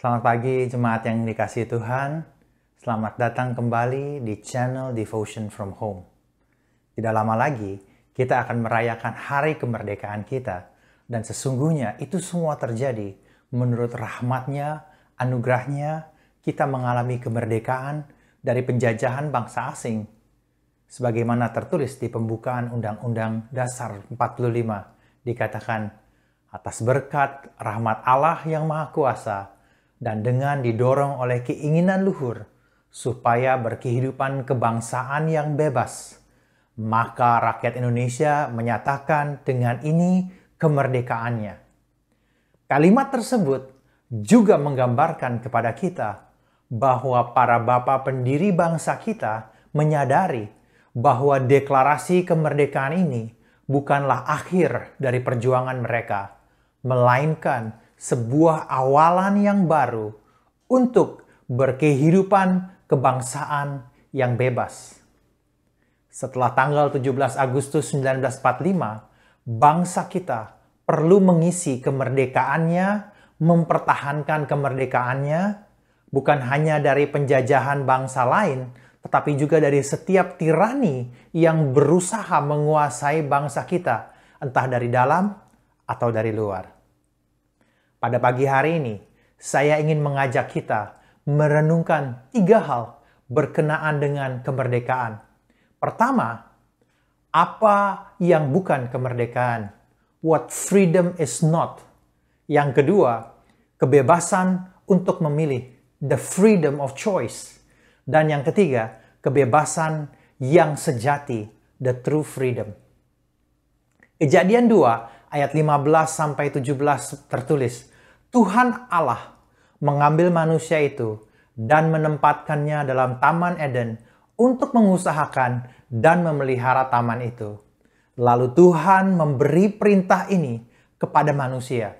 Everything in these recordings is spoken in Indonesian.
Selamat pagi jemaat yang dikasih Tuhan. Selamat datang kembali di channel Devotion from Home. Tidak lama lagi kita akan merayakan hari kemerdekaan kita dan sesungguhnya itu semua terjadi menurut rahmatnya, anugerahnya, kita mengalami kemerdekaan dari penjajahan bangsa asing sebagaimana tertulis di pembukaan Undang-Undang Dasar 45 dikatakan atas berkat rahmat Allah yang Maha Kuasa dan dengan didorong oleh keinginan luhur supaya berkehidupan kebangsaan yang bebas. Maka rakyat Indonesia menyatakan dengan ini kemerdekaannya. Kalimat tersebut juga menggambarkan kepada kita bahwa para bapak pendiri bangsa kita menyadari bahwa deklarasi kemerdekaan ini bukanlah akhir dari perjuangan mereka, melainkan sebuah awalan yang baru untuk berkehidupan kebangsaan yang bebas. Setelah tanggal 17 Agustus 1945, bangsa kita perlu mengisi kemerdekaannya, mempertahankan kemerdekaannya, bukan hanya dari penjajahan bangsa lain, tetapi juga dari setiap tirani yang berusaha menguasai bangsa kita, entah dari dalam atau dari luar. Pada pagi hari ini, saya ingin mengajak kita merenungkan tiga hal berkenaan dengan kemerdekaan. Pertama, apa yang bukan kemerdekaan? What freedom is not. Yang kedua, kebebasan untuk memilih, the freedom of choice. Dan yang ketiga, kebebasan yang sejati, the true freedom. Kejadian 2 ayat 15 sampai 17 tertulis, Tuhan Allah mengambil manusia itu dan menempatkannya dalam Taman Eden untuk mengusahakan dan memelihara taman itu. Lalu Tuhan memberi perintah ini kepada manusia.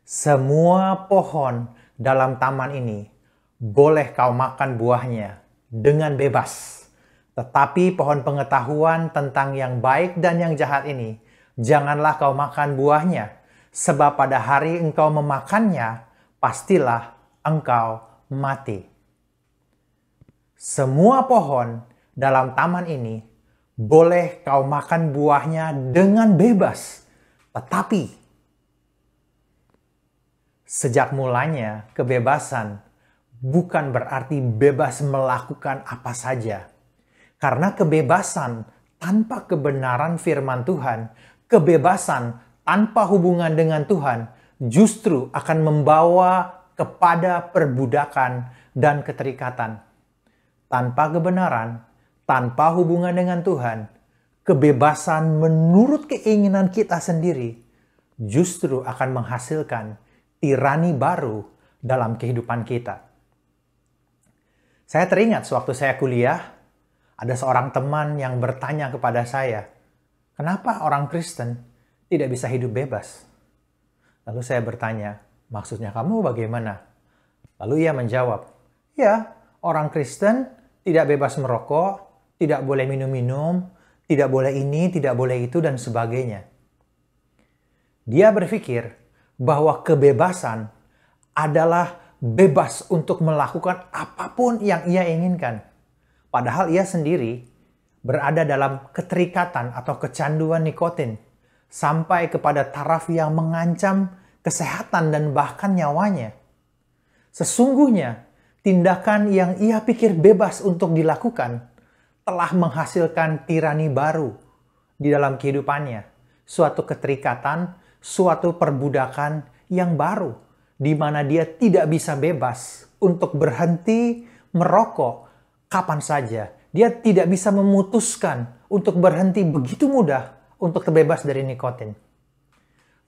Semua pohon dalam taman ini boleh kau makan buahnya dengan bebas. Tetapi pohon pengetahuan tentang yang baik dan yang jahat ini, janganlah kau makan buahnya sebab pada hari engkau memakannya, pastilah engkau mati. Semua pohon dalam taman ini boleh kau makan buahnya dengan bebas, tetapi sejak mulanya kebebasan bukan berarti bebas melakukan apa saja, karena kebebasan tanpa kebenaran firman Tuhan, kebebasan tanpa hubungan dengan Tuhan justru akan membawa kepada perbudakan dan keterikatan. Tanpa kebenaran, tanpa hubungan dengan Tuhan, kebebasan menurut keinginan kita sendiri justru akan menghasilkan tirani baru dalam kehidupan kita. Saya teringat sewaktu saya kuliah, ada seorang teman yang bertanya kepada saya, "Kenapa orang Kristen tidak bisa hidup bebas. Lalu saya bertanya, maksudnya kamu bagaimana? Lalu ia menjawab, ya orang Kristen tidak bebas merokok, tidak boleh minum-minum, tidak boleh ini, tidak boleh itu, dan sebagainya. Dia berpikir bahwa kebebasan adalah bebas untuk melakukan apapun yang ia inginkan. Padahal ia sendiri berada dalam keterikatan atau kecanduan nikotin sampai kepada taraf yang mengancam kesehatan dan bahkan nyawanya. Sesungguhnya, tindakan yang ia pikir bebas untuk dilakukan telah menghasilkan tirani baru di dalam kehidupannya, suatu keterikatan, suatu perbudakan yang baru, di mana dia tidak bisa bebas untuk berhenti merokok kapan saja. Dia tidak bisa memutuskan untuk berhenti begitu mudah untuk terbebas dari nikotin.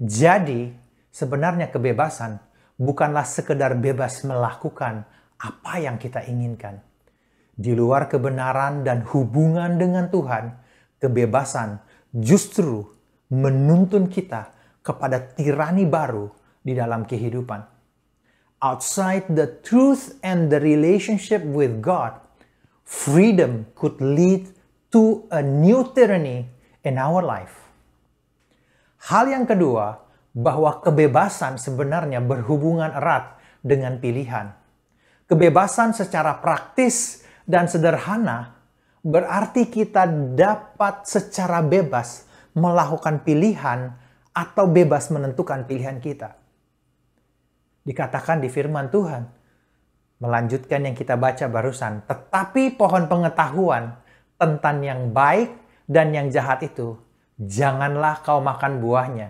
Jadi, sebenarnya kebebasan bukanlah sekedar bebas melakukan apa yang kita inginkan. Di luar kebenaran dan hubungan dengan Tuhan, kebebasan justru menuntun kita kepada tirani baru di dalam kehidupan. Outside the truth and the relationship with God, freedom could lead to a new tyranny in our life. Hal yang kedua, bahwa kebebasan sebenarnya berhubungan erat dengan pilihan. Kebebasan secara praktis dan sederhana berarti kita dapat secara bebas melakukan pilihan atau bebas menentukan pilihan kita. Dikatakan di firman Tuhan, melanjutkan yang kita baca barusan, tetapi pohon pengetahuan tentang yang baik dan yang jahat itu, janganlah kau makan buahnya.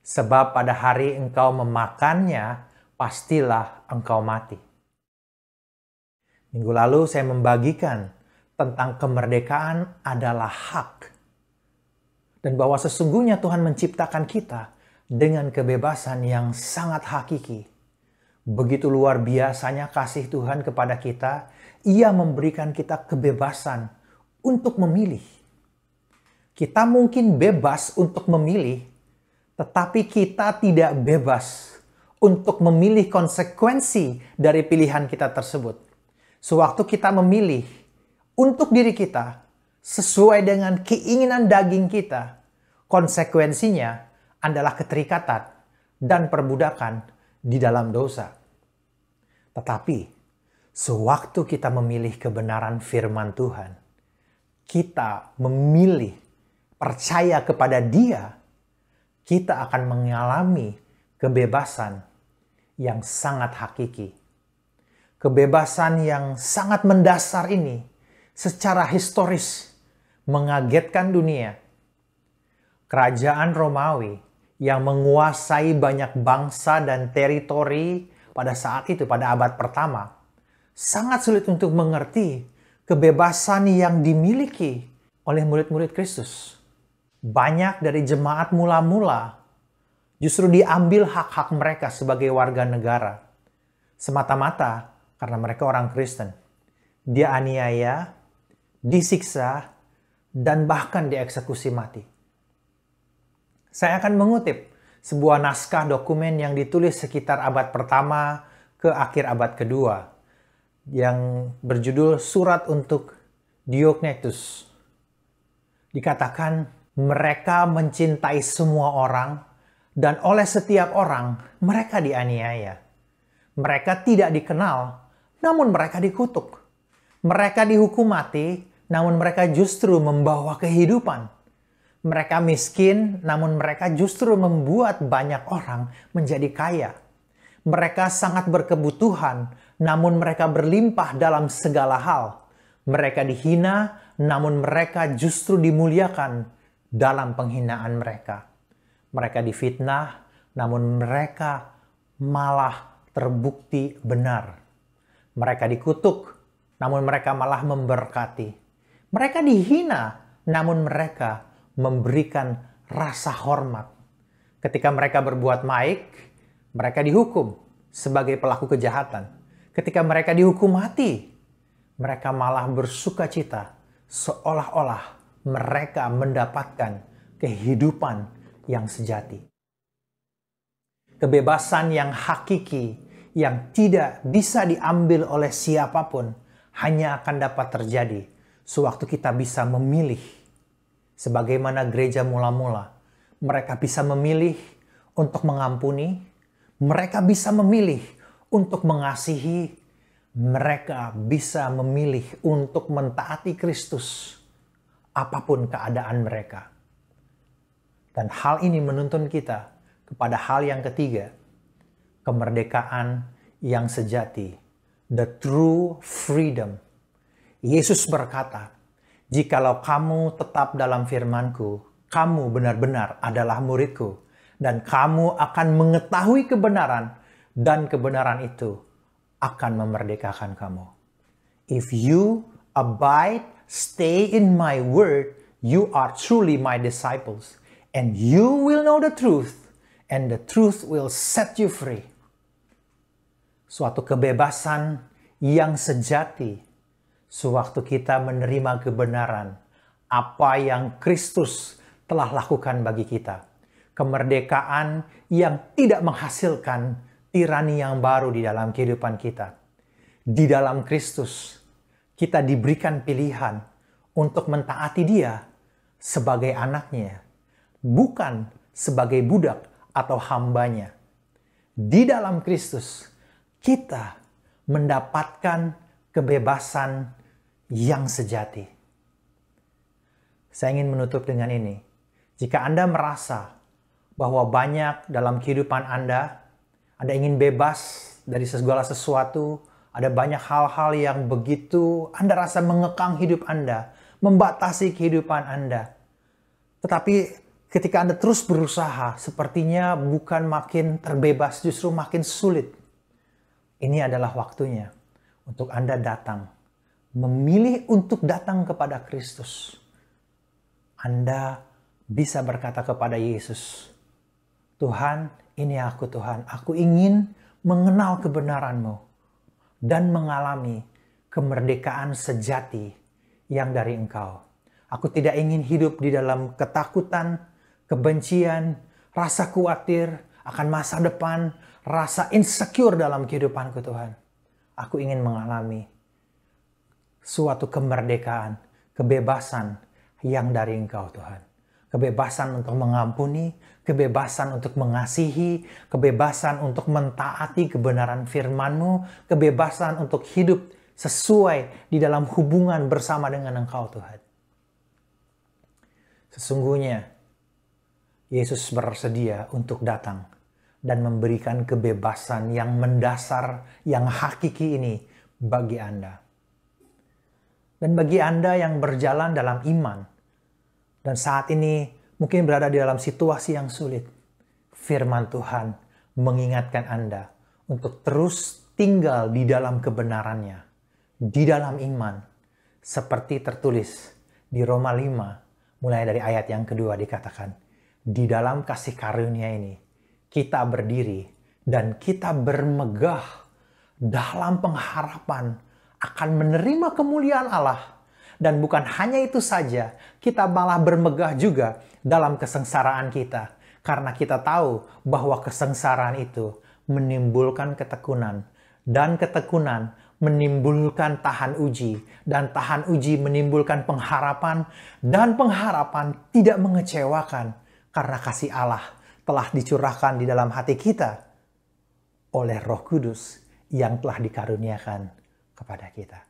Sebab pada hari engkau memakannya, pastilah engkau mati. Minggu lalu saya membagikan tentang kemerdekaan adalah hak. Dan bahwa sesungguhnya Tuhan menciptakan kita dengan kebebasan yang sangat hakiki. Begitu luar biasanya kasih Tuhan kepada kita, ia memberikan kita kebebasan untuk memilih kita mungkin bebas untuk memilih, tetapi kita tidak bebas untuk memilih konsekuensi dari pilihan kita tersebut. Sewaktu kita memilih untuk diri kita sesuai dengan keinginan daging kita, konsekuensinya adalah keterikatan dan perbudakan di dalam dosa. Tetapi, sewaktu kita memilih kebenaran firman Tuhan, kita memilih percaya kepada Dia, kita akan mengalami kebebasan yang sangat hakiki. Kebebasan yang sangat mendasar ini secara historis mengagetkan dunia. Kerajaan Romawi yang menguasai banyak bangsa dan teritori pada saat itu, pada abad pertama, sangat sulit untuk mengerti kebebasan yang dimiliki oleh murid-murid Kristus banyak dari jemaat mula-mula justru diambil hak-hak mereka sebagai warga negara semata-mata karena mereka orang Kristen. Dia aniaya, disiksa, dan bahkan dieksekusi mati. Saya akan mengutip sebuah naskah dokumen yang ditulis sekitar abad pertama ke akhir abad kedua yang berjudul Surat untuk Diognetus. Dikatakan mereka mencintai semua orang, dan oleh setiap orang mereka dianiaya. Mereka tidak dikenal, namun mereka dikutuk. Mereka dihukum mati, namun mereka justru membawa kehidupan. Mereka miskin, namun mereka justru membuat banyak orang menjadi kaya. Mereka sangat berkebutuhan, namun mereka berlimpah dalam segala hal. Mereka dihina, namun mereka justru dimuliakan dalam penghinaan mereka. Mereka difitnah, namun mereka malah terbukti benar. Mereka dikutuk, namun mereka malah memberkati. Mereka dihina, namun mereka memberikan rasa hormat. Ketika mereka berbuat baik, mereka dihukum sebagai pelaku kejahatan. Ketika mereka dihukum mati, mereka malah bersuka cita seolah-olah mereka mendapatkan kehidupan yang sejati. Kebebasan yang hakiki yang tidak bisa diambil oleh siapapun hanya akan dapat terjadi sewaktu kita bisa memilih. Sebagaimana gereja mula-mula, mereka bisa memilih untuk mengampuni, mereka bisa memilih untuk mengasihi, mereka bisa memilih untuk mentaati Kristus apapun keadaan mereka. Dan hal ini menuntun kita kepada hal yang ketiga, kemerdekaan yang sejati, the true freedom. Yesus berkata, "Jikalau kamu tetap dalam Firmanku, kamu benar-benar adalah muridku, dan kamu akan mengetahui kebenaran, dan kebenaran itu akan memerdekakan kamu." If you abide Stay in my word, you are truly my disciples, and you will know the truth, and the truth will set you free. Suatu kebebasan yang sejati sewaktu kita menerima kebenaran apa yang Kristus telah lakukan bagi kita. Kemerdekaan yang tidak menghasilkan tirani yang baru di dalam kehidupan kita. Di dalam Kristus, kita diberikan pilihan untuk mentaati dia sebagai anaknya, bukan sebagai budak atau hambanya. Di dalam Kristus, kita mendapatkan kebebasan yang sejati. Saya ingin menutup dengan ini. Jika Anda merasa bahwa banyak dalam kehidupan Anda, Anda ingin bebas dari segala sesuatu ada banyak hal-hal yang begitu Anda rasa mengekang hidup Anda, membatasi kehidupan Anda. Tetapi ketika Anda terus berusaha, sepertinya bukan makin terbebas, justru makin sulit. Ini adalah waktunya untuk Anda datang, memilih untuk datang kepada Kristus. Anda bisa berkata kepada Yesus, "Tuhan, ini aku, Tuhan. Aku ingin mengenal kebenaran-Mu." dan mengalami kemerdekaan sejati yang dari Engkau. Aku tidak ingin hidup di dalam ketakutan, kebencian, rasa khawatir akan masa depan, rasa insecure dalam kehidupanku Tuhan. Aku ingin mengalami suatu kemerdekaan, kebebasan yang dari Engkau Tuhan kebebasan untuk mengampuni, kebebasan untuk mengasihi, kebebasan untuk mentaati kebenaran firman-Mu, kebebasan untuk hidup sesuai di dalam hubungan bersama dengan Engkau Tuhan. Sesungguhnya Yesus bersedia untuk datang dan memberikan kebebasan yang mendasar, yang hakiki ini bagi Anda. Dan bagi Anda yang berjalan dalam iman, dan saat ini mungkin berada di dalam situasi yang sulit, firman Tuhan mengingatkan Anda untuk terus tinggal di dalam kebenarannya, di dalam iman, seperti tertulis di Roma 5, mulai dari ayat yang kedua dikatakan, di dalam kasih karunia ini, kita berdiri dan kita bermegah dalam pengharapan akan menerima kemuliaan Allah dan bukan hanya itu saja, kita malah bermegah juga dalam kesengsaraan kita. Karena kita tahu bahwa kesengsaraan itu menimbulkan ketekunan. Dan ketekunan menimbulkan tahan uji. Dan tahan uji menimbulkan pengharapan. Dan pengharapan tidak mengecewakan. Karena kasih Allah telah dicurahkan di dalam hati kita oleh roh kudus yang telah dikaruniakan kepada kita.